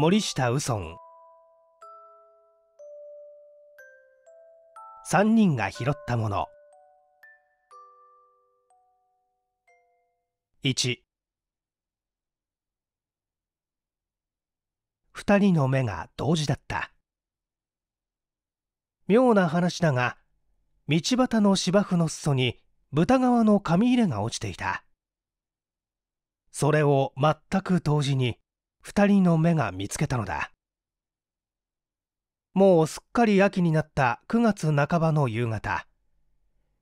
森下右尊3人が拾ったもの12人の目が同時だった妙な話だが道端の芝生の裾に豚側の紙入れが落ちていたそれを全く同時に2人の目が見つけたのだもうすっかり秋になった9月半ばの夕方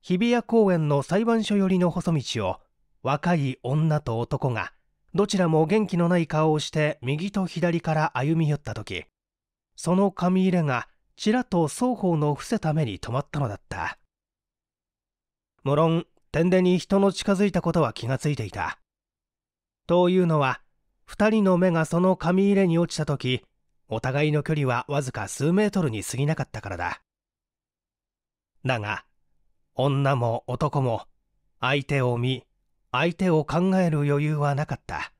日比谷公園の裁判所寄りの細道を若い女と男がどちらも元気のない顔をして右と左から歩み寄った時その紙入れがちらと双方の伏せた目に止まったのだった無論天でに人の近づいたことは気がついていたというのは2人の目がその紙入れに落ちた時お互いの距離はわずか数メートルに過ぎなかったからだだが女も男も相手を見相手を考える余裕はなかった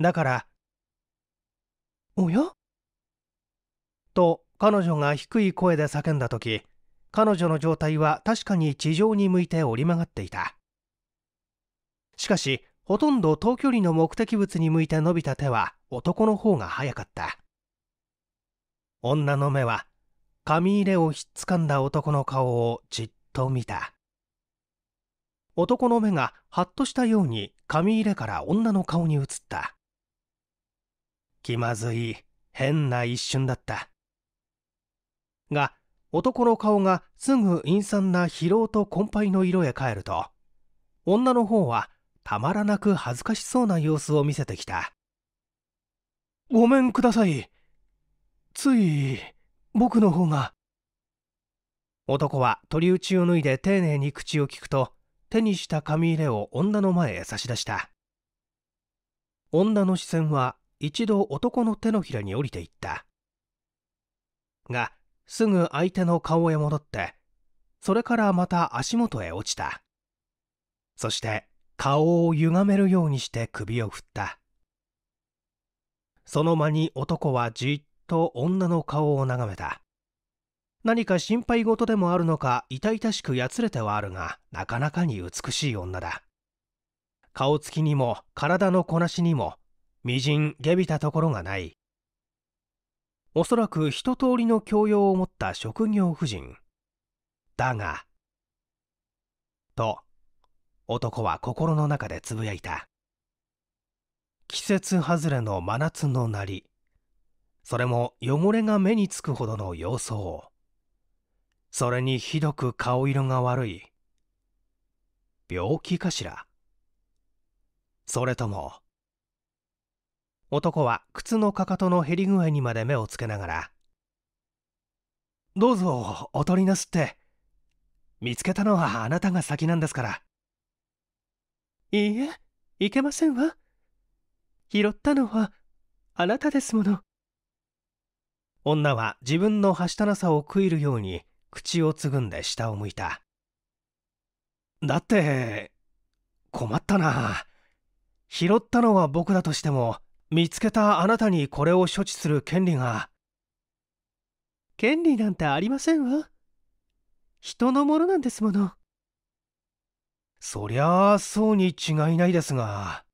だから「おや?」と彼女が低い声で叫んだ時彼女の状態は確かに地上に向いて折り曲がっていたしかしほとんど遠距離の目的物に向いて伸びた手は男の方が早かった女の目は紙入れをひっつかんだ男の顔をじっと見た男の目がハッとしたように紙入れから女の顔に映った気まずい変な一瞬だったが男の顔がすぐ陰惨な疲労と困憊の色へ変えると女の方はたまらなく恥ずかしそうな様子を見せてきたごめんくださいつい僕の方が男は取り打ちを脱いで丁寧に口を聞くと手にした紙入れを女の前へ差し出した女の視線は一度男の手のひらに降りていったがすぐ相手の顔へ戻ってそれからまた足元へ落ちたそして顔を歪めるようにして首を振ったその間に男はじっと女の顔を眺めた何か心配事でもあるのか痛々しくやつれてはあるがなかなかに美しい女だ顔つきにも体のこなしにもみじん下びたところがないおそらく一通りの教養を持った職業婦人だがと男は心の中でつぶやいた季節外れの真夏のなりそれも汚れが目につくほどの様相それにひどく顔色が悪い病気かしらそれとも男は靴のかかとの減り具合にまで目をつけながら「どうぞお取りなすって見つけたのはあなたが先なんですからいいえ、いけませんわ。拾ったのは、あなたですもの。女は自分のはしたなさを食いるように、口をつぐんで下を向いた。だって、困ったな。拾ったのは僕だとしても、見つけたあなたにこれを処置する権利が。権利なんてありませんわ。人のものなんですもの。そりゃあそうに違いないですが。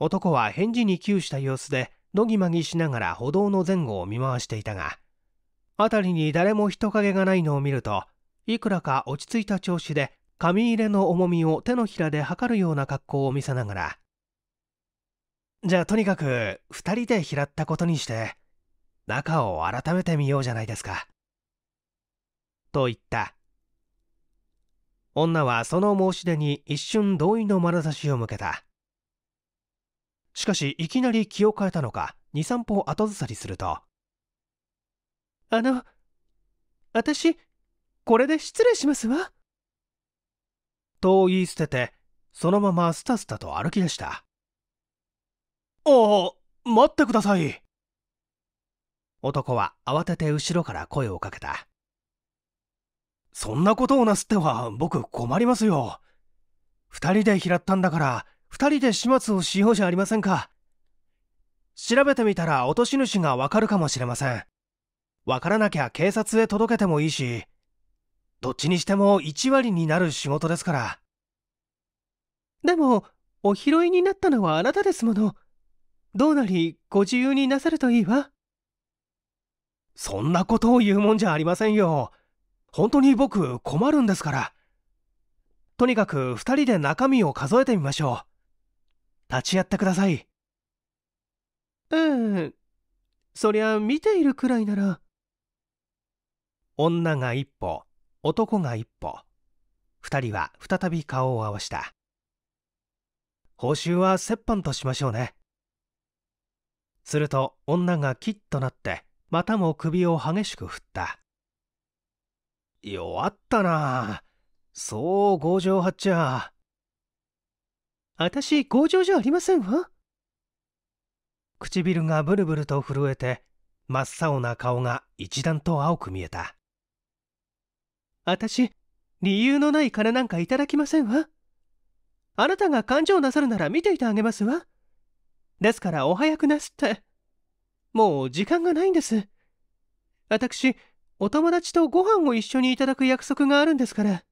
男は返事に窮した様子で、のぎまぎしながら歩道の前後を見回していたが、辺りに誰も人影がないのを見ると、いくらか落ち着いた調子で、紙入れの重みを手のひらで測るような格好を見せながら、じゃあとにかく、2人で拾ったことにして、中を改めてみようじゃないですか。と言った。女はその申し出に一瞬同意の眼差しを向けたしかしいきなり気を変えたのか23歩後ずさりすると「あの私これで失礼しますわ」と言い捨ててそのままスタスタと歩き出したああ待ってください男は慌てて後ろから声をかけたそんなことをなすっては僕困りますよ。二人で拾ったんだから、二人で始末をしようじゃありませんか。調べてみたら落とし主がわかるかもしれません。わからなきゃ警察へ届けてもいいし、どっちにしても1割になる仕事ですから。でも、お拾いになったのはあなたですもの。どうなりご自由になさるといいわ。そんなことを言うもんじゃありませんよ。本当に僕困るんですから。とにかく2人で中身を数えてみましょう。立ち会ってください。うんそりゃ見ているくらいなら。女が一歩、男が一歩。二人は再び顔を合わした。報酬は折半としましょうね。すると女がキッとなってまたも首を激しく振った。弱ったなそう強情はっちゃ。あたし強情じゃありませんわ。唇がブルブルと震えて、真っ青な顔が一段と青く見えた。あたし、理由のない金なんかいただきませんわ。あなたが感情なさるなら見ていてあげますわ。ですからお早くなすって。もう時間がないんです。私、お友達とご飯を一緒にいただく約束があるんですから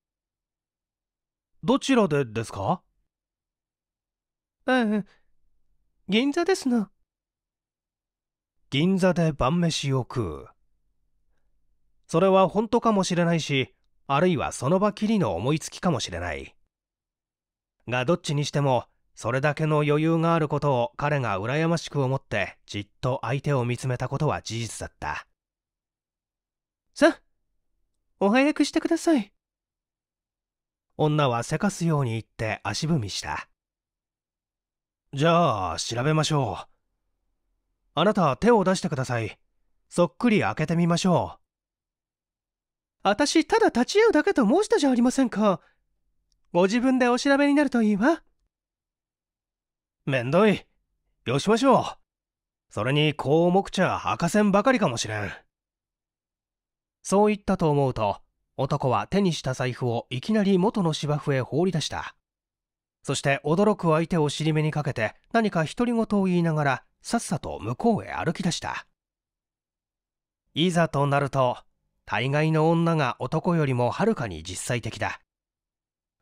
どちらでですかうん銀座ですの銀座で晩飯を食うそれは本当かもしれないしあるいはその場きりの思いつきかもしれないがどっちにしてもそれだけの余裕があることを彼が羨ましく思ってじっと相手を見つめたことは事実だったさあ、お早くしてください。女はせかすように言って足踏みした。じゃあ、調べましょう。あなた手を出してください。そっくり開けてみましょう。私、ただ立ち会うだけと申したじゃありませんか。ご自分でお調べになるといいわ。めんどい。よしましょう。それに、こう重くちゃせんばかりかもしれん。そう言ったと思うと、男は手にした財布をいきなり元の芝生へ放り出した。そして驚く相手を尻目にかけて何か独り言を言いながらさっさと向こうへ歩き出した。いざとなると、大概の女が男よりもはるかに実際的だ。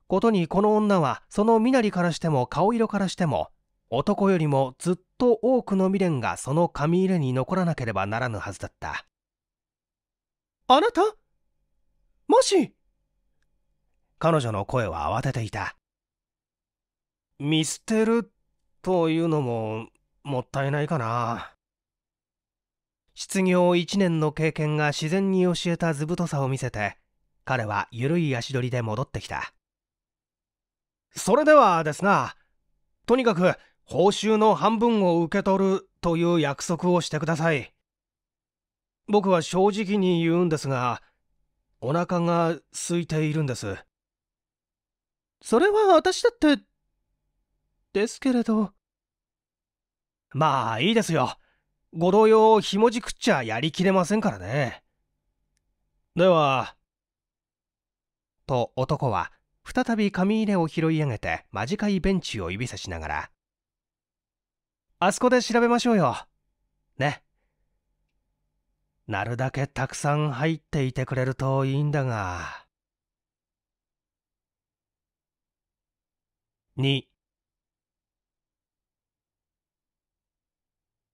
ことにこの女はその身なりからしても顔色からしても男よりもずっと多くの未練がその紙入れに残らなければならぬはずだった。あなたもし彼女の声は慌てていた。見捨てるというのももったいないかな。失業1年の経験が自然に教えた図太さを見せて、彼は緩い足取りで戻ってきた。それではですが、とにかく報酬の半分を受け取るという約束をしてください。僕は正直に言うんですがお腹が空いているんですそれは私だってですけれどまあいいですよご同様ひもじくっちゃやりきれませんからねではと男は再び紙入れを拾い上げて間近いベンチを指さしながらあそこで調べましょうよねなるだけたくさん入っていてくれるといいんだが。2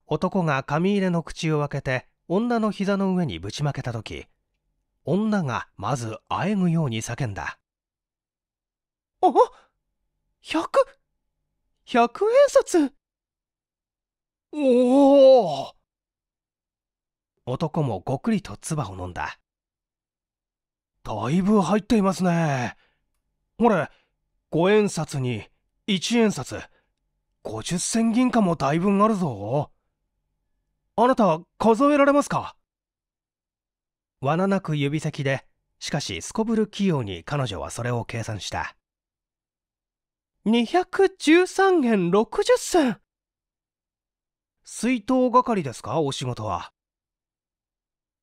男が紙入れの口を開けて女の膝の上にぶちまけた時女がまずあえぐように叫んだあ百百円札おお男もごくりと唾を飲んだだいぶ入っていますねほれ五円札に一円札50銭銀貨も大分あるぞあなた数えられますか罠なく指先でしかしすこぶる器用に彼女はそれを計算した213円60銭水筒係ですかお仕事は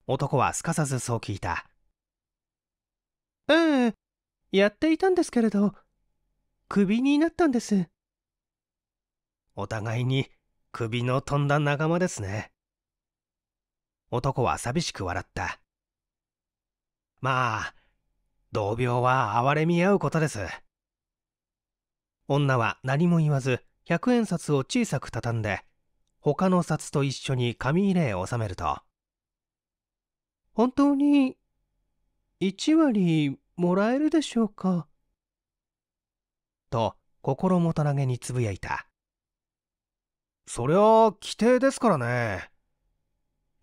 男はすかさずそう聞いたええやっていたんですけれどクビになったんですお互いに首の飛んだ仲間ですね男は寂しく笑ったまあ同病は哀れみ合うことです女は何も言わず100円札を小さく畳んで他の札と一緒に紙入れへ収めると本当に1割もらえるでしょうかと心もとなげにつぶやいたそりゃ規定ですからね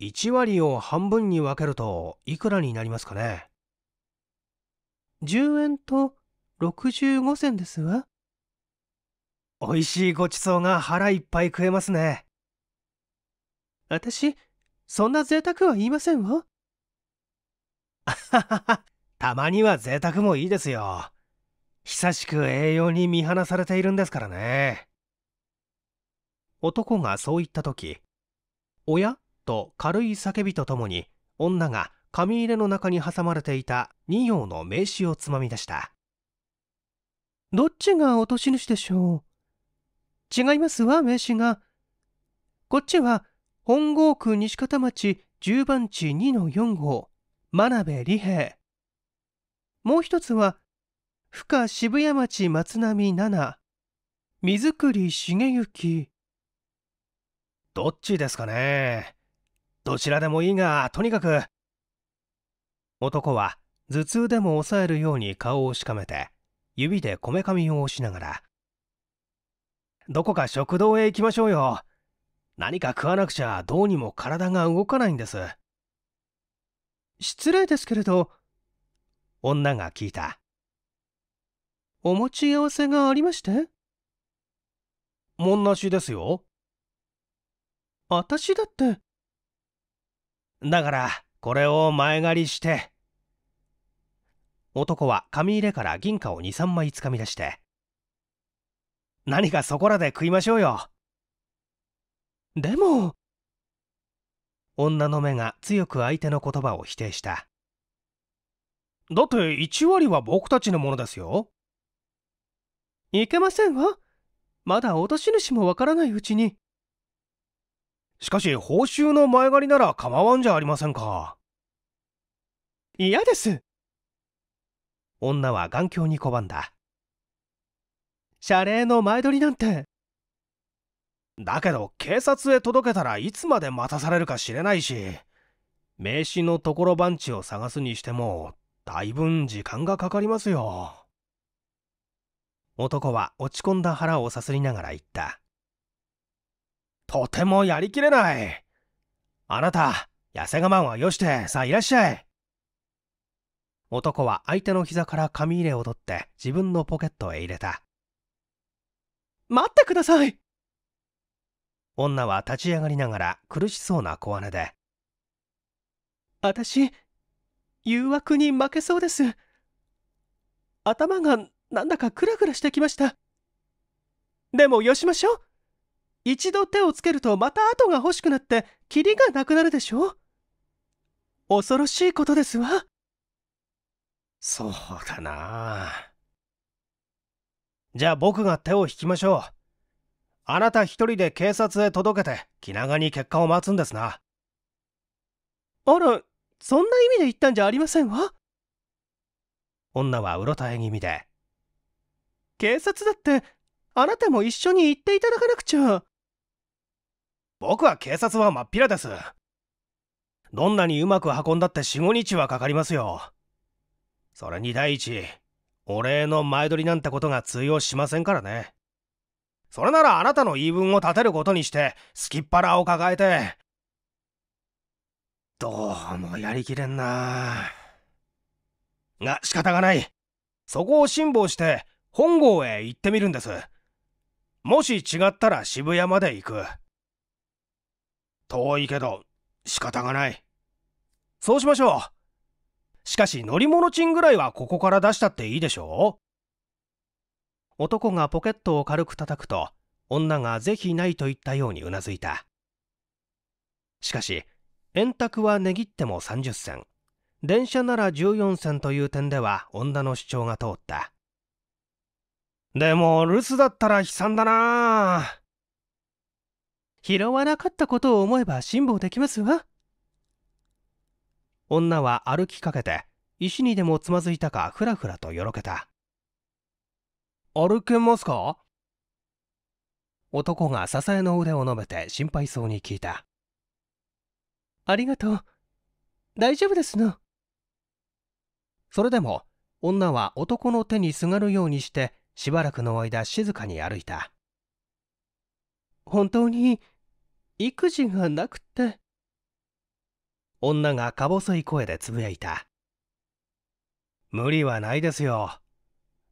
1割を半分に分けるといくらになりますかね10円と65銭ですわ美味しいごちそうが腹いっぱい食えますね私そんな贅沢は言いませんわ たまには贅沢もいいですよ。久しく栄養に見放されているんですからね。男がそう言った時、おやと軽い叫びとともに、女が紙入れの中に挟まれていた2行の名刺をつまみ出した。どっちが落とし主でしょう違いますわ、名刺が。こっちは、本郷区西片町10番地2の4号。真鍋理平もう一つは深渋谷町松並7水栗茂之どっちですかねどちらでもいいがとにかく男は頭痛でも抑えるように顔をしかめて指でこめかみを押しながらどこか食堂へ行きましょうよ何か食わなくちゃどうにも体が動かないんです失礼ですけれど女が聞いたお持ち合わせがありましてもんなしですよ私だってだからこれを前借りして男は紙入れから銀貨を23枚つかみ出して何かそこらで食いましょうよでも女の目が強く相手の言葉を否定しただって1割は僕たちのものですよいけませんわまだ落とし主もわからないうちにしかし報酬の前借りなら構わんじゃありませんか嫌です女は眼鏡に拒んだ謝礼の前取りなんてだけど警察へ届けたらいつまで待たされるか知れないし名刺のところ番地を探すにしてもだいぶん時間がかかりますよ男は落ち込んだ腹をさすりながら言ったとてもやりきれないあなた痩せ我慢はよしてさあいらっしゃい男は相手の膝から紙入れを取って自分のポケットへ入れた待ってください女は立ち上がりながら苦しそうな小姉で私誘惑に負けそうです頭がなんだかクラクラしてきましたでもよしましょう一度手をつけるとまた後が欲しくなってキリがなくなるでしょう恐ろしいことですわそうだなじゃあ僕が手を引きましょうあなた一人で警察へ届けて気長に結果を待つんですなあらそんな意味で言ったんじゃありませんわ女はうろたえ気味で警察だってあなたも一緒に行っていただかなくちゃ僕は警察は真っ平ですどんなにうまく運んだって45日はかかりますよそれに第一お礼の前撮りなんてことが通用しませんからねそれならあなたの言い分を立てることにして、すきっ腹を抱えて。どうもやりきれんなが、仕方がない。そこを辛抱して、本郷へ行ってみるんです。もし違ったら渋谷まで行く。遠いけど、仕方がない。そうしましょう。しかし乗り物賃ぐらいはここから出したっていいでしょう男がポケットを軽く叩くと女がぜひないと言ったようにうなずいたしかし円卓は値切っても30銭電車なら14銭という点では女の主張が通ったでも留守だったら悲惨だな拾わなかったことを思えば辛抱できますわ女は歩きかけて石にでもつまずいたかふらふらとよろけた歩けますか男が支えの腕を伸べて心配そうに聞いた。ありがとう。大丈夫ですの。それでも、女は男の手にすがるようにして、しばらくの間静かに歩いた。本当に、育児がなくって。女がか細い声でつぶやいた。無理はないですよ。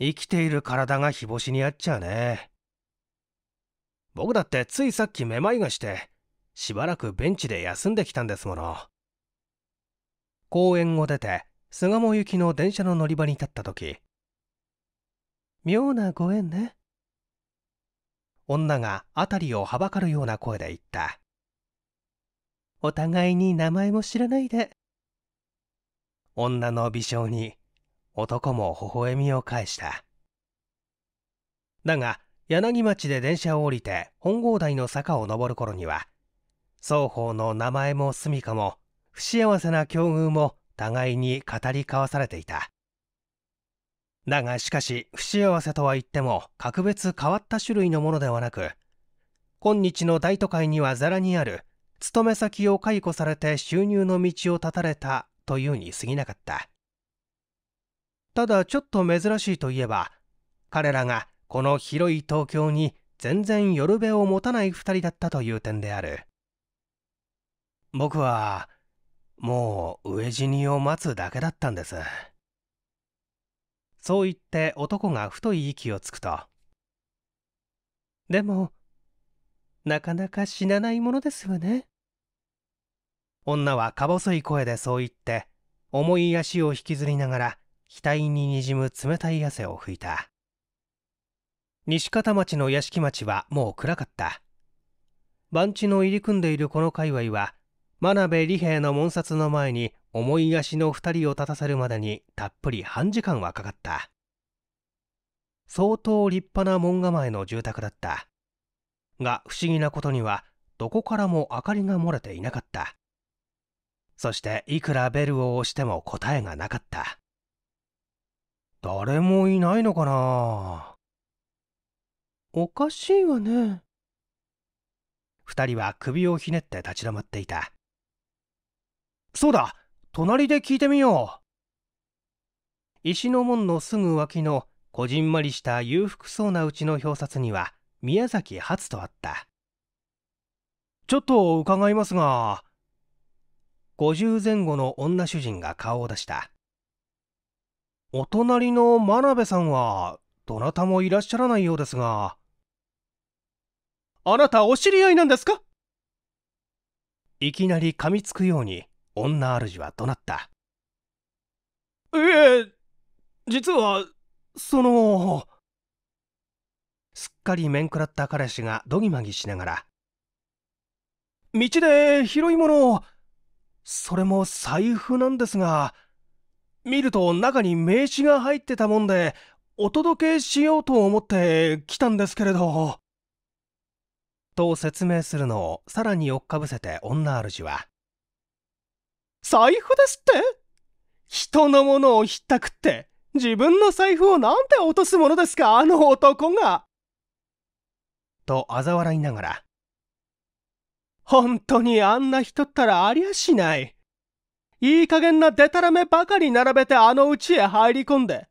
生きている体が日干しにあっちゃうね。僕だってついさっきめまいがして、しばらくベンチで休んできたんですもの。公園を出て、巣鴨行きの電車の乗り場に立った時、妙なご縁ね。女が辺りをはばかるような声で言った。お互いに名前も知らないで。女の微笑に男も微笑みを返しただが柳町で電車を降りて本郷台の坂を上る頃には双方の名前も住処も不幸せな境遇も互いに語り交わされていただがしかし不幸せとは言っても格別変わった種類のものではなく今日の大都会にはざらにある勤め先を解雇されて収入の道を断たれたというに過ぎなかったただちょっと珍しいといえば彼らがこの広い東京に全然夜るべを持たない2人だったという点である僕はもう飢え死にを待つだけだったんですそう言って男が太い息をつくとでもなかなか死なないものですわね女はか細い声でそう言って重い足を引きずりながら額ににじむ冷たい汗を拭いた西片町の屋敷町はもう暗かった番地の入り組んでいるこの界隈は真鍋利平の門札の前に重い足の2人を立たせるまでにたっぷり半時間はかかった相当立派な門構えの住宅だったが不思議なことにはどこからも明かりが漏れていなかったそしていくらベルを押しても答えがなかった誰もいないのかなおかしいわね。2人は首をひねって立ち止まっていた。そうだ隣で聞いてみよう石の門のすぐ脇のこじんまりした裕福そうなうちの表札には宮崎初とあった。ちょっと伺いますが、50前後の女主人が顔を出した。お隣の真鍋さんは、どなたもいらっしゃらないようですが。あなたお知り合いなんですかいきなり噛みつくように女主は怒鳴った。いえ、実は、その、すっかり面食らった彼氏がどぎまぎしながら、道で拾い物を、それも財布なんですが、見ると中に名刺が入ってたもんで、お届けしようと思って来たんですけれど。と説明するのをさらに追っかぶせて女主は。財布ですって人のものをひったくって、自分の財布をなんて落とすものですか、あの男が。と嘲笑いながら。本当にあんな人ったらありゃしない。いい加減なデタラメばかり並べてあの家へ入り込んで、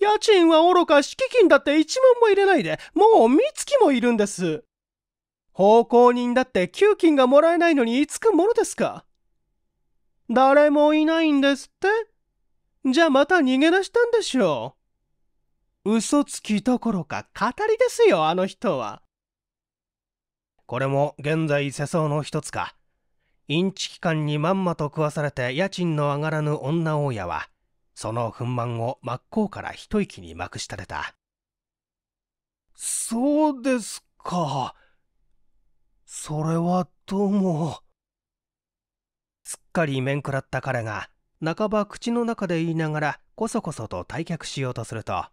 家賃は愚か敷金だって一文も入れないで、もう三月もいるんです。奉公人だって給金がもらえないのにいつくものですか誰もいないんですってじゃあまた逃げ出したんでしょう。嘘つきどころか語りですよ、あの人は。これも現在世相の一つか。インチキ間にまんまと食わされて家賃の上がらぬ女大家はその不満を真っ向から一息にまくしたれたそうですかそれはどうもすっかり面食らった彼が半ば口の中で言いながらこそこそと退却しようとすると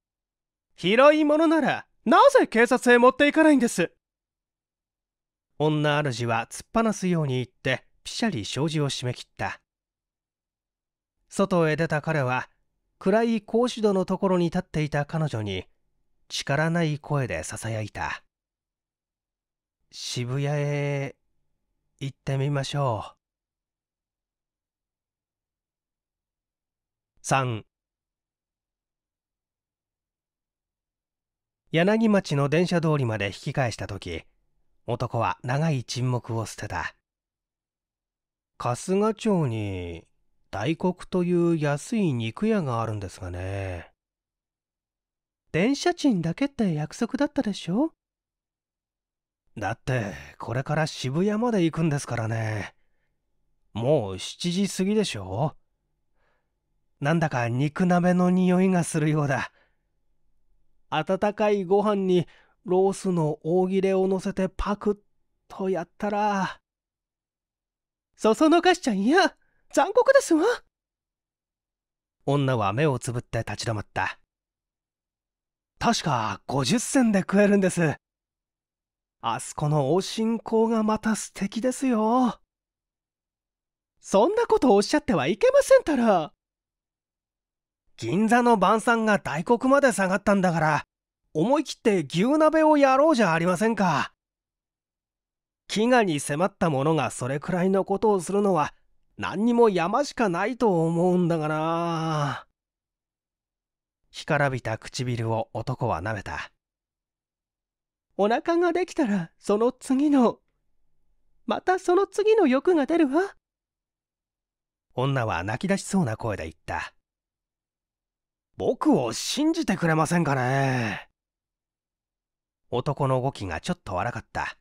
「広いものならなぜ警察へ持っていかないんです女主は突っ放すように言ってぴしゃり障子を締め切った外へ出た彼は暗い格子戸のところに立っていた彼女に力ない声でささやいた渋谷へ行ってみましょう3柳町の電車通りまで引き返した時男は長い沈黙を捨てた。春日町に大黒という安い肉屋があるんですがね。電車賃だけって約束だったでしょだってこれから渋谷まで行くんですからね。もう7時過ぎでしょなんだか肉鍋の匂いがするようだ。温かいご飯にロースの大切れを乗せてパクッとやったら、そそのかしちゃいや、残酷ですわ。女は目をつぶって立ち止まった。確か50銭で食えるんです。あそこのお信仰がまた素敵ですよ。そんなことおっしゃってはいけませんたら。銀座の晩餐が大黒まで下がったんだから、思い切って牛鍋をやろうじゃありませんか飢餓に迫った者がそれくらいのことをするのは何にも山しかないと思うんだがな干からびた唇を男は舐めたお腹ができたらその次のまたその次の欲が出るわ女は泣き出しそうな声で言った僕を信じてくれませんかね男の動きがちょっと悪かった。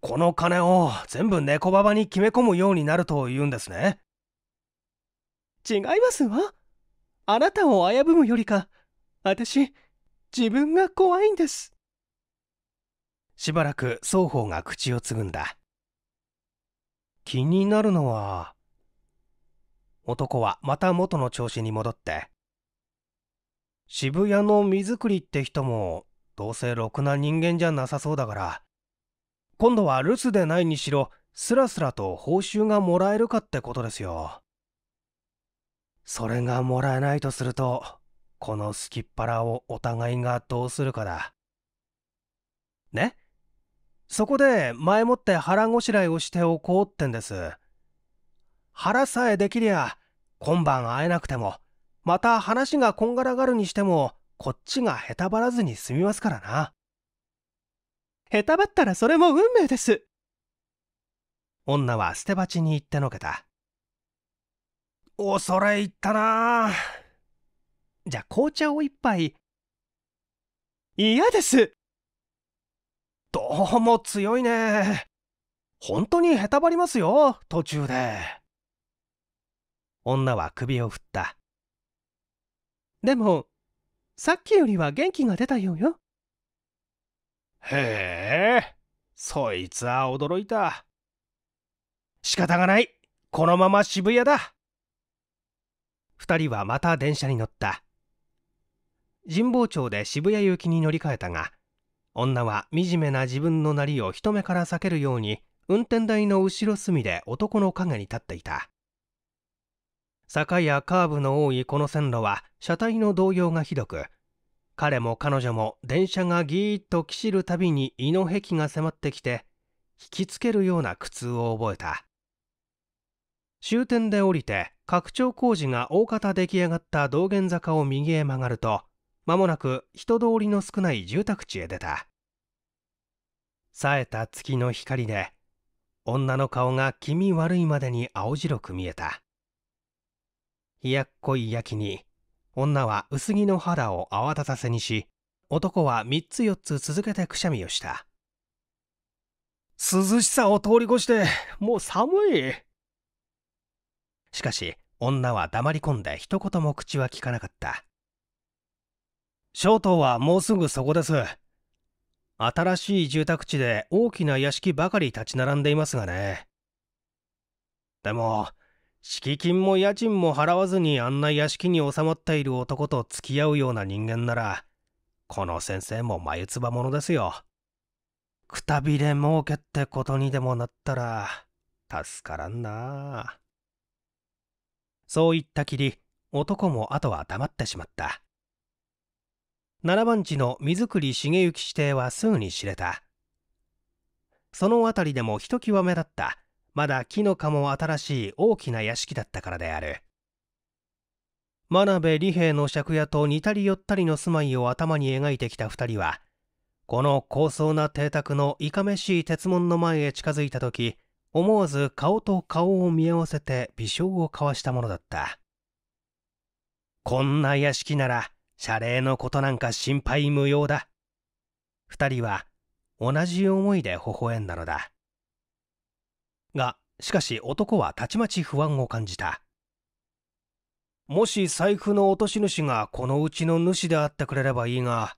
この金を全部猫ババに決め込むようになると言うんですね。違いますわ。あなたを危ぶむよりか、私、自分が怖いんです。しばらく双方が口をつぐんだ。気になるのは、男はまた元の調子に戻って、渋谷の水りって人もどうせろくな人間じゃなさそうだから今度は留守でないにしろスラスラと報酬がもらえるかってことですよそれがもらえないとするとこのすきっ腹をお互いがどうするかだねそこで前もって腹ごしらえをしておこうってんです腹さえできりゃ今晩会えなくてもまた話がこんがらがるにしてもこっちがへたばらずに済みますからな。へたばったらそれも運命です。女は捨て鉢に行ってのけた。恐れ入ったなじゃあ紅茶を一杯。嫌です。どうも強いね。本当にへたばりますよ、途中で。女は首を振った。でも、さっきよりは元気が出たようよへえそいつは驚いた仕方がないこのまま渋谷だ2人はまた電車に乗った神保町で渋谷行きに乗り換えたが女は惨めな自分のなりを人目から避けるように運転台の後ろ隅で男の影に立っていた坂やカーブの多いこの線路は車体の動揺がひどく彼も彼女も電車がぎーっときしるたびに胃の壁が迫ってきて引きつけるような苦痛を覚えた終点で降りて拡張工事が大方出来上がった道玄坂を右へ曲がると間もなく人通りの少ない住宅地へ出た冴えた月の光で女の顔が気味悪いまでに青白く見えたやっこい焼きに女は薄着の肌を泡立たせにし男は3つ4つ続けてくしゃみをした涼しさを通り越してもう寒いしかし女は黙り込んで一言も口は聞かなかった小東はもうすぐそこです新しい住宅地で大きな屋敷ばかり立ち並んでいますがねでも敷金も家賃も払わずにあんな屋敷に収まっている男と付き合うような人間なら、この先生も眉唾者ですよ。くたびれ儲けってことにでもなったら、助からんなそう言ったきり、男も後は黙ってしまった。七番地の水栗茂行指定はすぐに知れた。その辺りでもひときわ目立った。まだ木の葉も新しい大きな屋敷だったからである真鍋利平の借家と似たり寄ったりの住まいを頭に描いてきた2人はこの高層な邸宅のいかめしい鉄門の前へ近づいた時思わず顔と顔を見合わせて微笑を交わしたものだったこんな屋敷なら謝礼のことなんか心配無用だ2人は同じ思いで微笑んだのだがしかし男はたちまち不安を感じたもし財布の落とし主がこのうちの主であってくれればいいが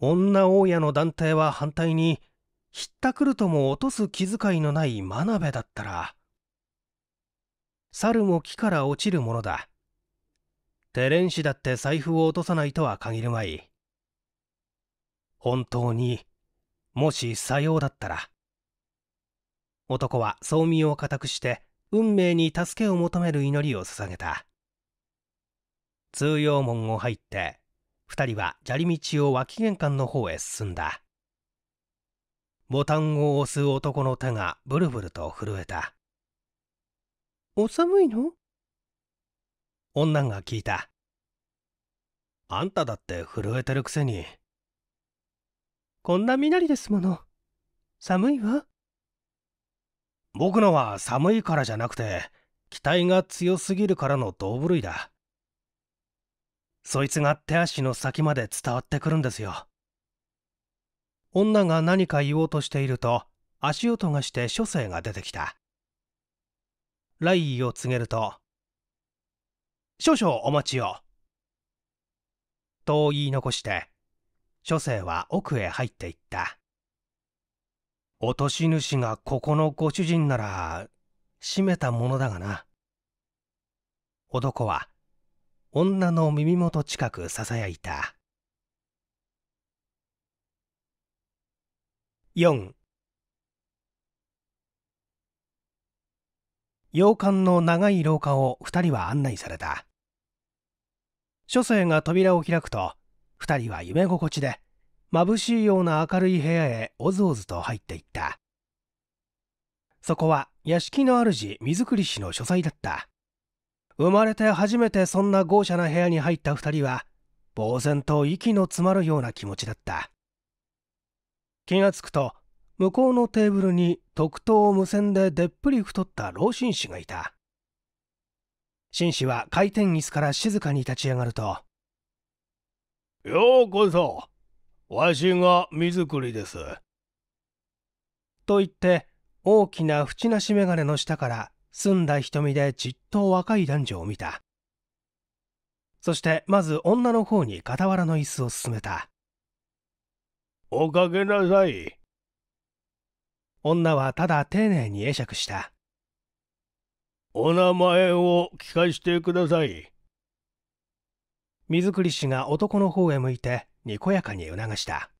女大家の団体は反対にひったくるとも落とす気遣いのない真鍋だったら猿も木から落ちるものだテレン氏だって財布を落とさないとは限るまい本当にもしさようだったら男は葬儀を固くして運命に助けを求める祈りを捧げた通用門を入って2人は砂利道を脇玄関の方へ進んだボタンを押す男の手がブルブルと震えたお寒いの女が聞いたあんただって震えてるくせにこんな身なりですもの寒いわ僕のは寒いからじゃなくて、期待が強すぎるからの道具類だ。そいつが手足の先まで伝わってくるんですよ。女が何か言おうとしていると、足音がして書生が出てきた。来意を告げると、少々お待ちを。と言い残して、書生は奥へ入っていった。落とし主がここのご主人なら、閉めたものだがな。男は、女の耳元近く囁いた。四。洋館の長い廊下を2人は案内された。書生が扉を開くと、2人は夢心地で、眩しいような明るい部屋へおずおずと入っていったそこは屋敷の主水栗氏の書斎だった生まれて初めてそんな豪奢な部屋に入った2人は呆然と息の詰まるような気持ちだった気がつくと向こうのテーブルに特等無線ででっぷり太った老紳士がいた紳士は回転椅子から静かに立ち上がると「ようこそわしが荷造りです。と言って大きな縁なし眼鏡の下から澄んだ瞳でじっと若い男女を見たそしてまず女の方に傍らの椅子を進めたおかけなさい女はただ丁寧に会釈したお名前を聞かせてください水栗氏が男の方へ向いてにこやかに促した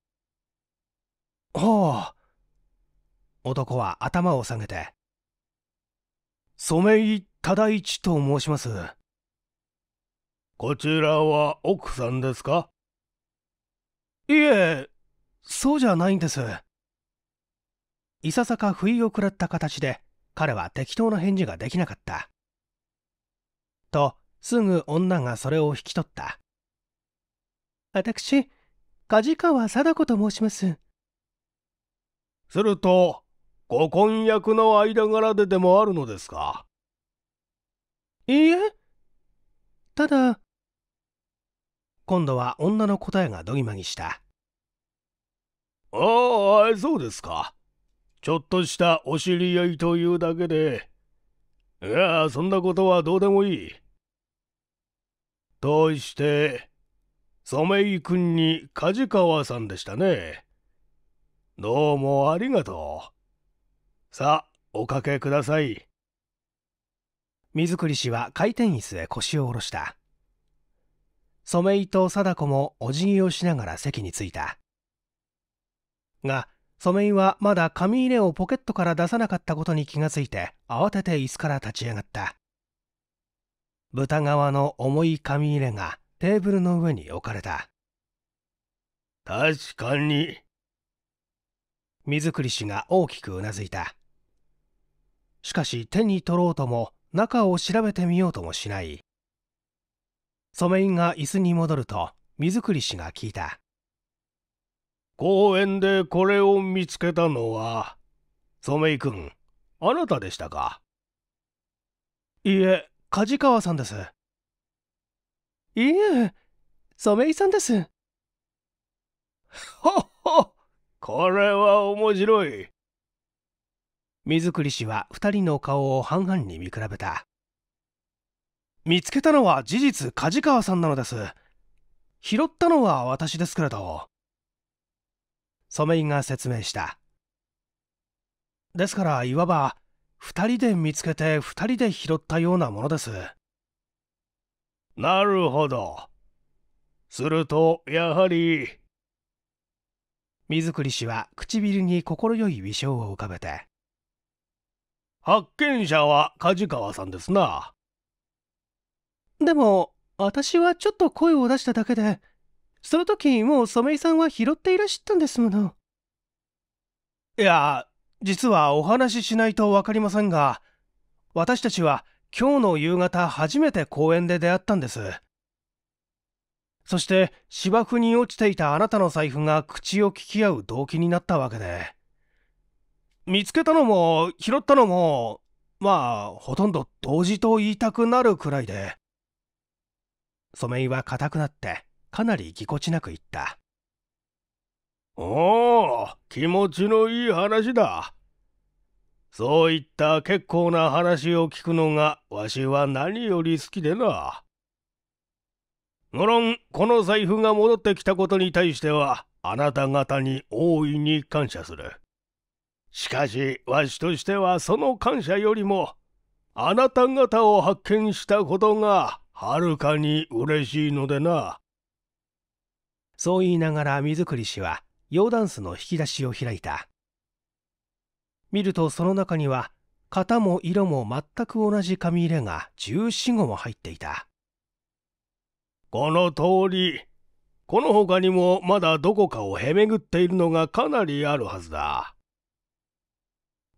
「おお」男は頭を下げて「染井忠一と申します」こちらは奥さんですかいえそうじゃないんですいささか不意をくらった形で彼は適当な返事ができなかったとすぐ女がそれを引き取った私、梶川貞子と申します。すると、ご婚約の間柄ででもあるのですかいいえ。ただ、今度は女の答えがどぎまぎした。ああ、そうですか。ちょっとしたお知り合いというだけで。いや、そんなことはどうでもいい。どうして、染井君に梶川さんでしたね。どうもありがとう。さあ、おかけください。水栗氏は回転椅子へ腰を下ろした。染井と貞子もお辞儀をしながら席に着いた。が、染井はまだ紙入れをポケットから出さなかったことに気がついて慌てて椅子から立ち上がった。豚側の重い紙入れがテーブルの上に置かれた確かに水栗氏が大きくうなずいたしかし手に取ろうとも中を調べてみようともしないソメインが椅子に戻ると水栗氏が聞いた公園でこれを見つけたのはソメイ君あなたでしたかいいえ梶川さんですいえ、染井さんです。ほっほこれは面白い。水栗氏は2人の顔を半々に見比べた。見つけたのは事実梶川さんなのです。拾ったのは私ですけれど。染井が説明した。ですからいわば2人で見つけて2人で拾ったようなものです。なるほど。すると、やはり。水り氏は唇に快い微笑を浮かべて。発見者は梶川さんですな。でも、私はちょっと声を出しただけで、その時もう染井さんは拾っていらっしゃったんですもの。いや、実はお話ししないと分かりませんが、私たちは今日の夕方初めて公園で出会ったんですそして芝生に落ちていたあなたの財布が口を利き合う動機になったわけで見つけたのも拾ったのもまあほとんど同時と言いたくなるくらいでソメイは硬くなってかなりぎこちなく言ったおお気持ちのいい話だそういった結構な話を聞くのがわしは何より好きでな。無論この財布が戻ってきたことに対してはあなた方に大いに感謝する。しかしわしとしてはその感謝よりもあなた方を発見したことがはるかに嬉しいのでな。そう言いながら水栗氏は、洋ダンスの引き出しを開いた。見るとその中には型も色も全く同じ紙入れが14五も入っていたこの通りこのほかにもまだどこかをへめぐっているのがかなりあるはずだ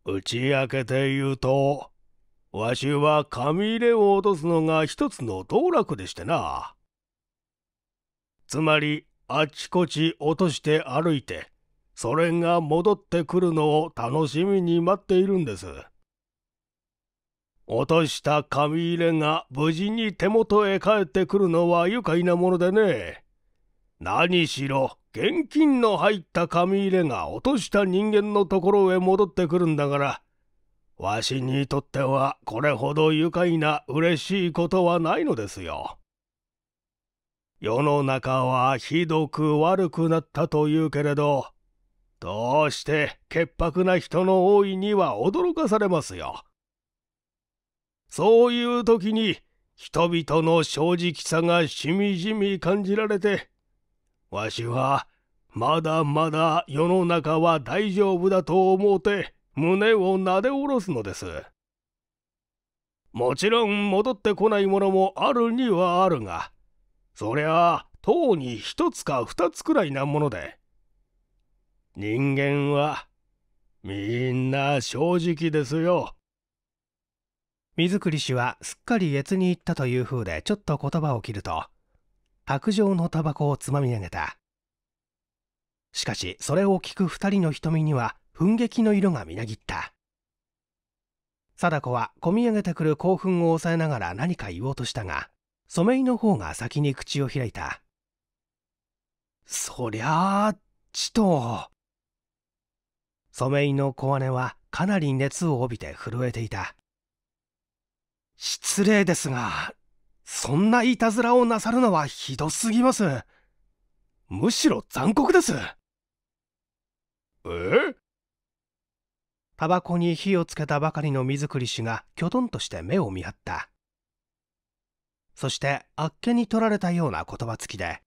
打ち明けて言うとわしは紙入れを落とすのが一つの道楽でしてなつまりあちこち落として歩いてそれが戻ってくるのを楽しみに待っているんです。落とした紙入れが無事に手元へ帰ってくるのは愉快なものでね。何しろ現金の入った紙入れが落とした人間のところへ戻ってくるんだから、わしにとってはこれほど愉快な嬉しいことはないのですよ。世の中はひどく悪くなったというけれど、どうして潔白な人の多いには驚かされますよ。そういう時に人々の正直さがしみじみ感じられて、わしはまだまだ世の中は大丈夫だと思うて胸をなでおろすのです。もちろん戻ってこないものもあるにはあるが、そりゃあ、とうに一つか二つくらいなもので、人間はみんな正直ですよ。水栗氏はすっかり越に行ったという風でちょっと言葉を切ると白状のタバコをつまみ上げたしかしそれを聞く2人の瞳には奮撃の色がみなぎった貞子はこみ上げてくる興奮を抑えながら何か言おうとしたが染井の方が先に口を開いた「そりゃあちと染井の小姉はかなり熱を帯びて震えていた失礼ですがそんないたずらをなさるのはひどすぎますむしろ残酷ですえタバコに火をつけたばかりの水栗氏がきょとんとして目を見張ったそしてあっけに取られたような言葉つきで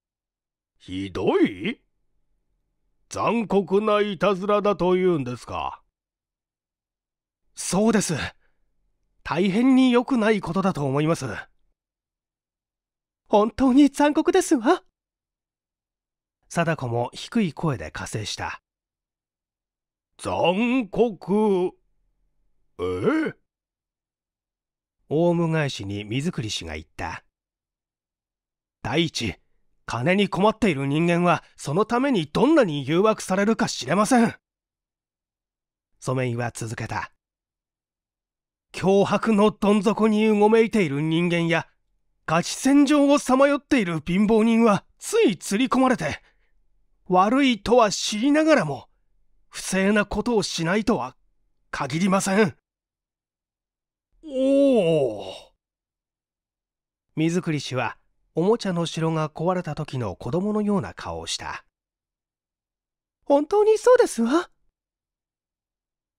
「ひどい残酷ないたずらだというんですかそうです大変に良くないことだと思います本当に残酷ですわ貞子も低い声で加勢した残酷えオウム返しに水栗氏が言った第一金に困っている人間はそのためにどんなに誘惑されるか知れませんソメイは続けた脅迫のどん底にうごめいている人間やガチ戦場をさまよっている貧乏人はつい釣り込まれて悪いとは知りながらも不正なことをしないとは限りませんおお水栗氏はおもちゃの城が壊れた時の子供のような顔をした本当にそうですわ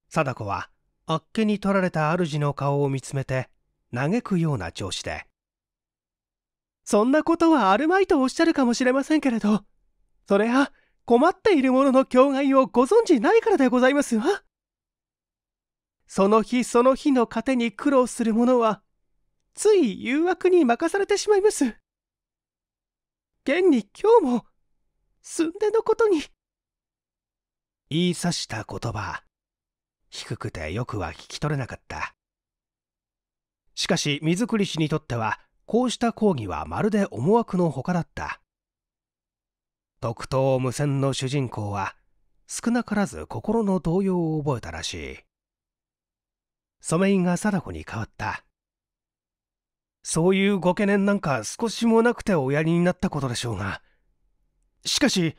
貞子はあっけに取られた主の顔を見つめて嘆くような調子で「そんなことはあるまいとおっしゃるかもしれませんけれどそれは困っている者の境涯をご存じないからでございますわ」。その日その日の糧に苦労する者はつい誘惑に任されてしまいます現に今日もすんでのことに言いさした言葉低くてよくは聞き取れなかったしかし水栗氏にとってはこうした講義はまるで思惑のほかだった特等無線の主人公は少なからず心の動揺を覚えたらしいソメイが貞子に変わったそういうご懸念なんか少しもなくておやりになったことでしょうがしかし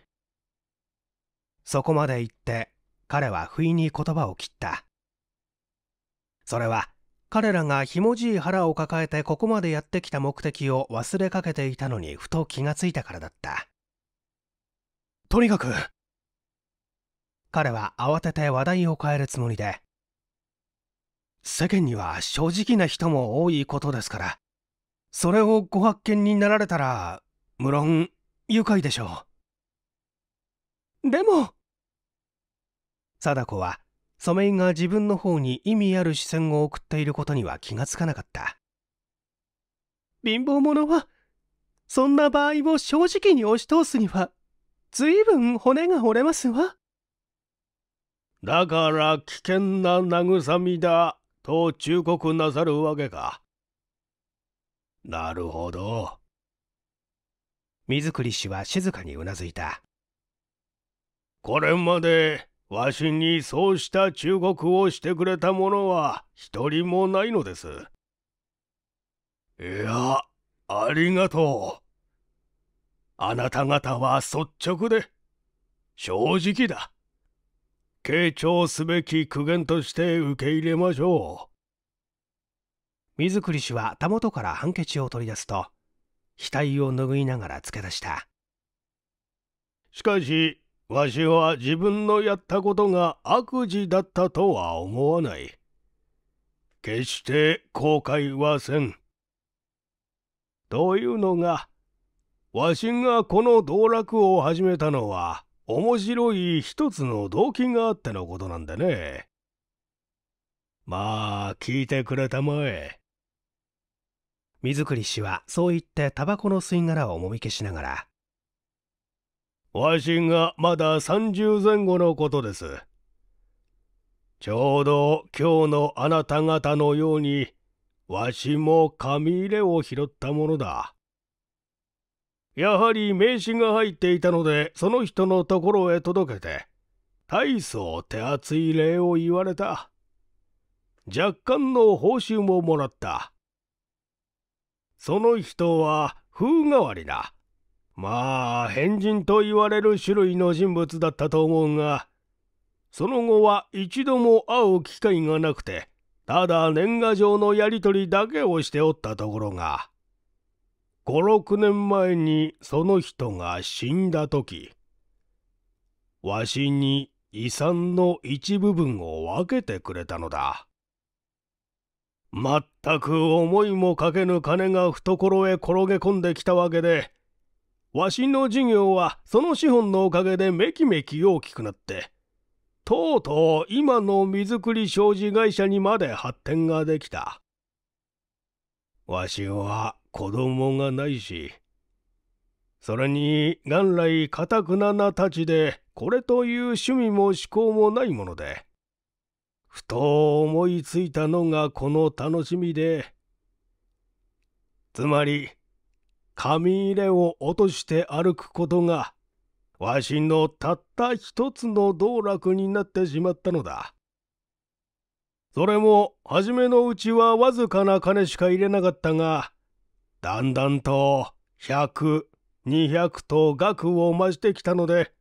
そこまで言って彼は不意に言葉を切ったそれは彼らがひもじい腹を抱えてここまでやってきた目的を忘れかけていたのにふと気がついたからだったとにかく彼は慌てて話題を変えるつもりで世間には正直な人も多いことですからそれをご発見になられたら無論愉快でしょうでも貞子はソメイが自分の方に意味ある視線を送っていることには気がつかなかった貧乏者はそんな場合を正直に押し通すには随分骨が折れますわだから危険な慰みだと忠告なさるわけかなるほど。水栗氏は静かにうなずいた。これまでわしにそうした忠告をしてくれた者は一人もないのです。いや、ありがとう。あなた方は率直で、正直だ。傾聴すべき苦言として受け入れましょう。水栗氏はたもとからハンケチを取り出すと額を拭いながら付け出したしかしわしは自分のやったことが悪事だったとは思わない決して後悔はせんというのがわしがこの道楽を始めたのは面白い一つの動機があってのことなんでねまあ聞いてくれたまえ水栗氏はそう言ってタバコの吸い殻をもみ消しながらわしがまだ30前後のことですちょうど今日のあなた方のようにわしも紙入れを拾ったものだやはり名刺が入っていたのでその人のところへ届けて大層手厚い礼を言われた若干の報酬ももらったその人は風変わりだ。まあ、変人と言われる種類の人物だったと思うが、その後は一度も会う機会がなくて、ただ年賀状のやり取りだけをしておったところが、5、6年前にその人が死んだ時、わしに遺産の一部分を分けてくれたのだ。全く思いもかけぬ金が懐へ転げ込んできたわけで、わしの事業はその資本のおかげでめきめき大きくなって、とうとう今の水くり商事会社にまで発展ができた。わしは子供がないし、それに元来かたくななたちでこれという趣味も思考もないもので、ふと思いついたのがこの楽しみで、つまり、紙入れを落として歩くことが、わしのたった一つの道楽になってしまったのだ。それも、初めのうちはわずかな金しか入れなかったが、だんだんと、100、200と額を増してきたので、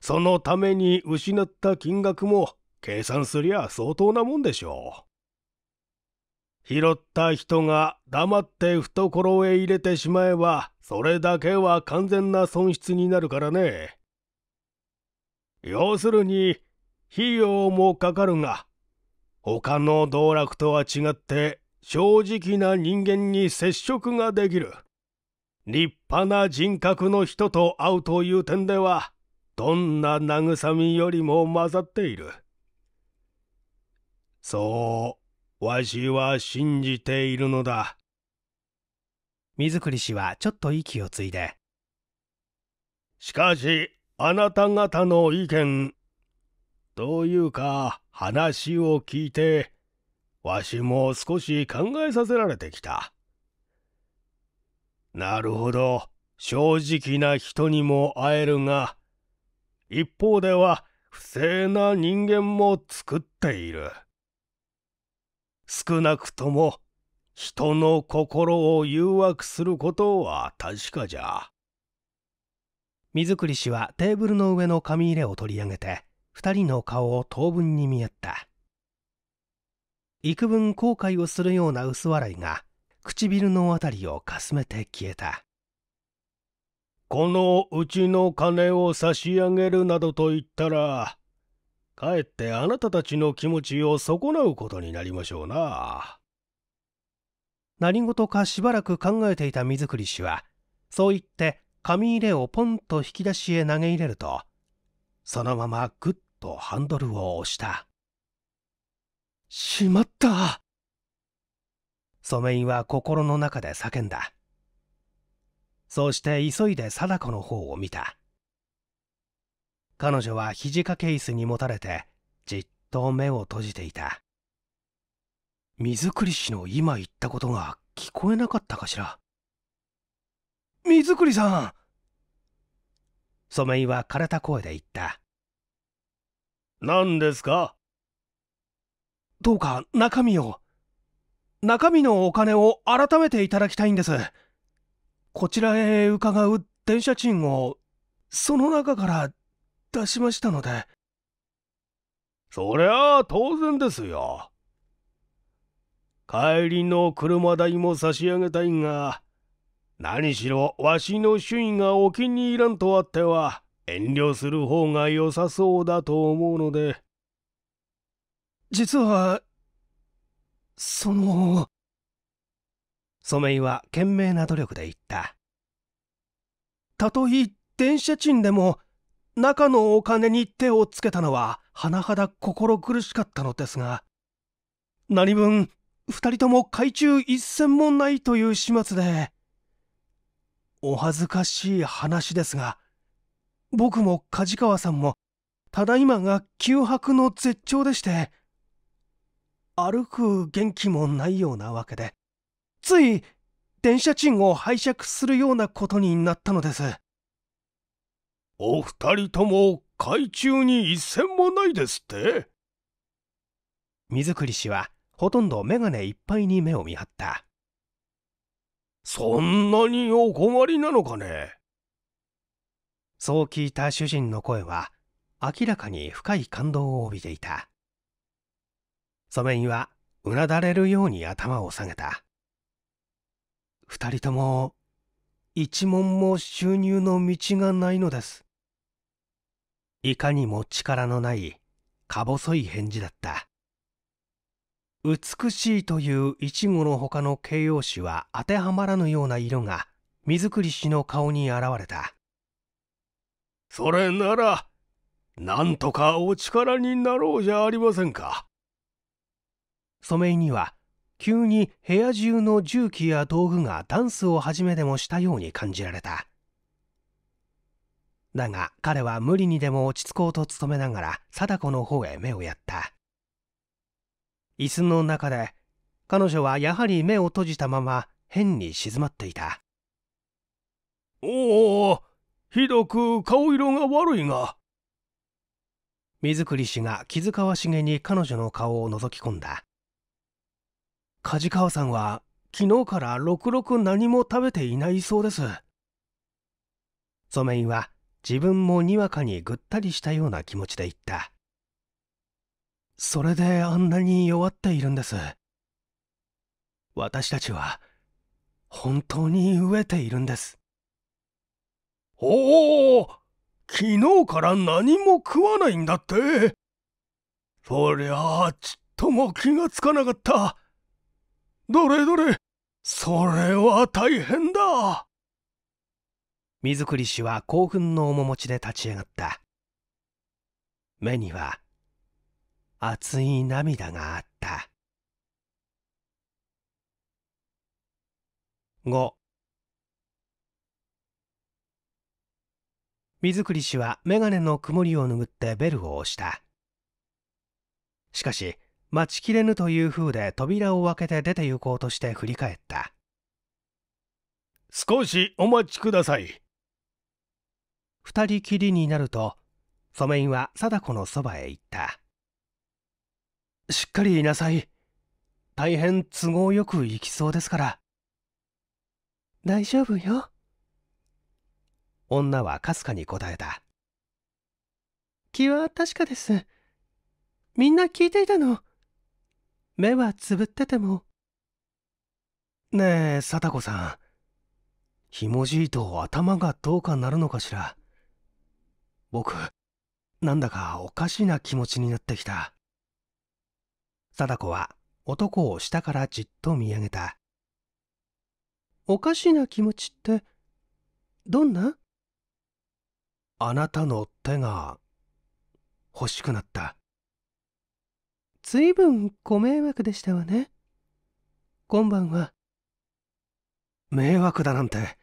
そのために失った金額も、計算すりゃ相当なもんでしょう。拾った人が黙って懐へ入れてしまえば、それだけは完全な損失になるからね。要するに、費用もかかるが、他の道楽とは違って正直な人間に接触ができる。立派な人格の人と会うという点では、どんな慰みよりも混ざっている。そう、わしは信じているのだ。水栗氏はちょっと息をついで。しかし、あなた方の意見、というか話を聞いて、わしも少し考えさせられてきた。なるほど、正直な人にも会えるが、一方では不正な人間も作っている。少なくとも人の心を誘惑することは確かじゃ水栗氏はテーブルの上の紙入れを取り上げて2人の顔を当分に見合った幾分後悔をするような薄笑いが唇のあたりをかすめて消えたこのうちの金を差し上げるなどと言ったらかえってあなたたちの気持ちを損なうことになりましょうな。何事かしばらく考えていた水栗氏は、そう言って紙入れをポンと引き出しへ投げ入れると、そのままぐっとハンドルを押した。しまったソメイは心の中で叫んだ。そうして急いで貞子の方を見た。彼女は肘掛け椅子に持たれてじっと目を閉じていた水栗氏の今言ったことが聞こえなかったかしら水栗さん染井は枯れた声で言った何ですかどうか中身を中身のお金を改めていただきたいんですこちらへ伺う電車賃をその中から出しましたのでそりゃあ当然ですよ帰りの車代も差し上げたいが何しろわしの主意がお気に入らんとあっては遠慮する方が良さそうだと思うので実はその染井は懸命な努力で言ったたとえ電車賃でも中のお金に手をつけたのは甚だ心苦しかったのですが何分二人とも懐中一銭もないという始末でお恥ずかしい話ですが僕も梶川さんもただいまが休泊の絶頂でして歩く元気もないようなわけでつい電車賃を拝借するようなことになったのですお二人とも海中に一銭もないですって水栗氏はほとんど眼鏡いっぱいに目を見張ったそんなにお困りなのかねそう聞いた主人の声は明らかに深い感動を帯びていた染井はうなだれるように頭を下げた二人とも一文も収入の道がないのですいかにも力のないか細い返事だった美しいという一語の他の形容詞は当てはまらぬような色が水栗氏の顔に現れたそれならなんとかお力になろうじゃありませんかソメイには急に部屋中の重機や道具がダンスを始めでもしたように感じられただが彼は無理にでも落ち着こうと努めながら貞子の方へ目をやった椅子の中で彼女はやはり目を閉じたまま変に静まっていたおおひどく顔色が悪いが水栗氏が気遣わしげに彼女の顔を覗き込んだ梶川さんは昨日からろくろく何も食べていないそうです染井は自分もにわかにぐったりしたような気持ちで言った。それであんなに弱っているんです。私たちは本当に飢えているんです。おお昨日から何も食わないんだってそりゃあちっとも気がつかなかった。どれどれ、それは大変だ。水栗氏は興奮の面持ちで立ち上がった目には熱い涙があった5水栗氏は眼鏡の曇りを拭ってベルを押したしかし待ちきれぬというふうで扉を開けて出て行こうとして振り返った少しお待ちください二人きりになるとソメインは貞子のそばへ行ったしっかりいなさい大変都合よく行きそうですから大丈夫よ女はかすかに答えた気は確かですみんな聞いていたの目はつぶっててもねえ貞子さんひもじいと頭がどうかなるのかしら僕なんだかおかしな気持ちになってきた貞子は男を下からじっと見上げたおかしな気持ちってどんなあなたの手が欲しくなったずいぶんご迷惑でしたわね今晩は迷惑だなんて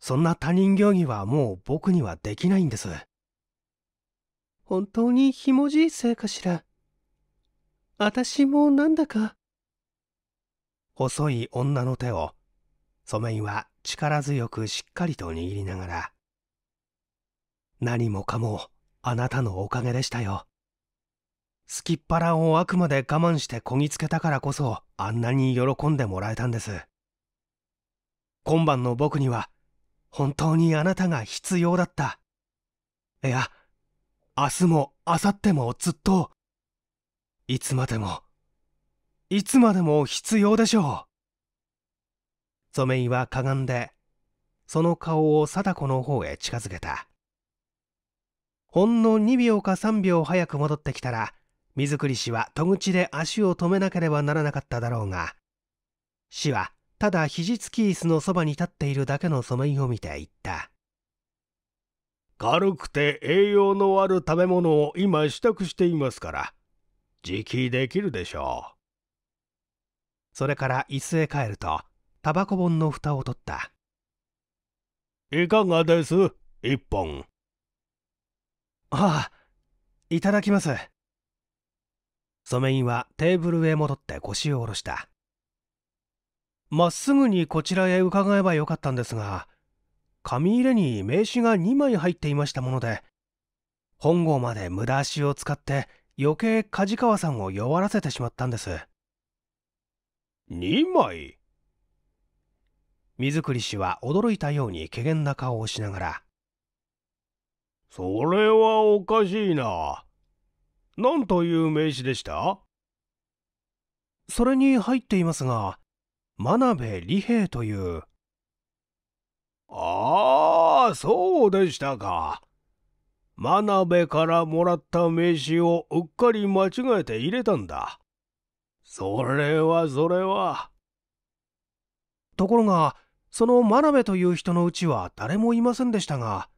そんな他人行儀はもう僕にはできないんです本当にひもじいせいかしら私もなんだか細い女の手をソメイは力強くしっかりと握りながら何もかもあなたのおかげでしたよ好きっ腹をあくまで我慢してこぎつけたからこそあんなに喜んでもらえたんです今晩の僕には本当にあなたが必要だった。いや、明日も明後日もずっと、いつまでも、いつまでも必要でしょう。ソメイはかがんで、その顔を貞子の方へ近づけた。ほんの2秒か3秒早く戻ってきたら、水栗氏は戸口で足を止めなければならなかっただろうが、氏はただ肘つき椅子のそばに立っているだけのソメイを見て言った。軽くて栄養のある食べ物を今支度していますから、自給できるでしょう。それから椅子へ帰ると、タバコ本の蓋を取った。いかがです一本。ああ、いただきます。ソメインはテーブルへ戻って腰を下ろした。まっすぐにこちらへ伺えばよかったんですが紙入れに名刺が2枚入っていましたもので本郷まで無駄足を使って余計梶川さんを弱らせてしまったんです2枚水栗氏は驚いたように怪げな顔をしながらそれはおかしいな何という名刺でしたそれに入っていますが真鍋利平というああそうでしたか真鍋からもらった名刺をうっかり間違えて入れたんだそれはそれはところがその真鍋という人のうちは誰もいませんでしたが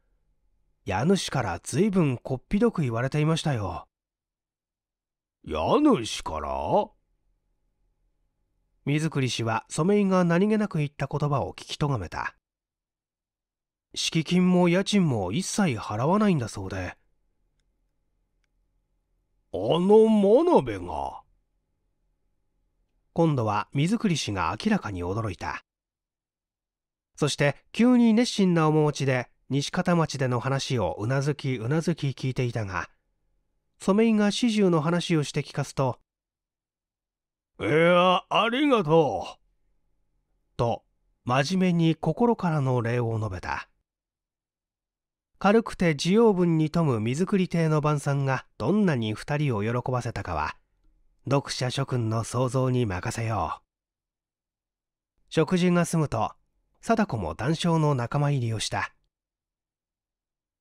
家主からずいぶんこっぴどく言われていましたよ家主から水栗氏は染井が何気なく言った言葉を聞きとがめた敷金も家賃も一切払わないんだそうであの真鍋が今度は水栗氏が明らかに驚いたそして急に熱心な面持ちで西片町での話をうなずきうなずき聞いていたが染井が始終の話をして聞かすといや、ありがとう。と、真面目に心からの礼を述べた。軽くて需要分に富む水り亭の晩餐がどんなに二人を喜ばせたかは、読者諸君の想像に任せよう。食事が済むと、貞子も談笑の仲間入りをした。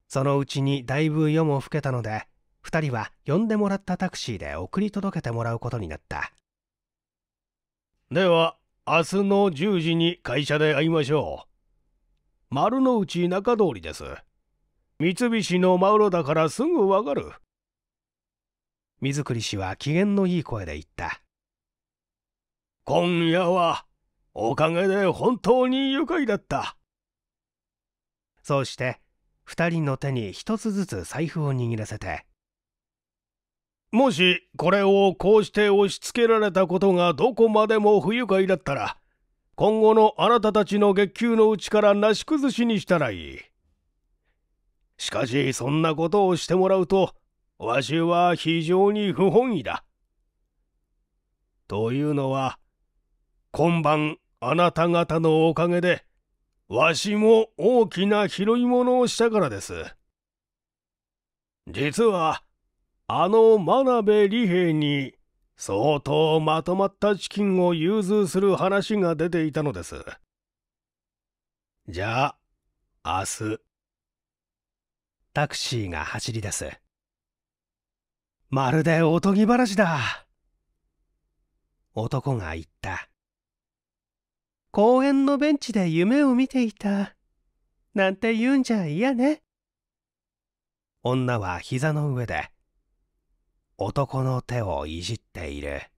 そのうちにだいぶ夜も更けたので、二人は呼んでもらったタクシーで送り届けてもらうことになった。では明日の10時に会社で会いましょう丸の内中通りです三菱の真裏だからすぐわかる水栗氏は機嫌のいい声で言った今夜はおかげで本当に愉快だったそうして2人の手に1つずつ財布を握らせてもしこれをこうして押し付けられたことがどこまでも不愉快だったら今後のあなたたちの月給のうちからなし崩しにしたらいいしかしそんなことをしてもらうとわしは非常に不本意だというのは今晩あなた方のおかげでわしも大きな拾い物をしたからです実はあの真鍋利平に相当まとまった資金を融通する話が出ていたのです。じゃあ、明日。タクシーが走り出す。まるでおとぎ話だ。男が言った。公園のベンチで夢を見ていた。なんて言うんじゃ嫌ね。女は膝の上で男の手をいじっている。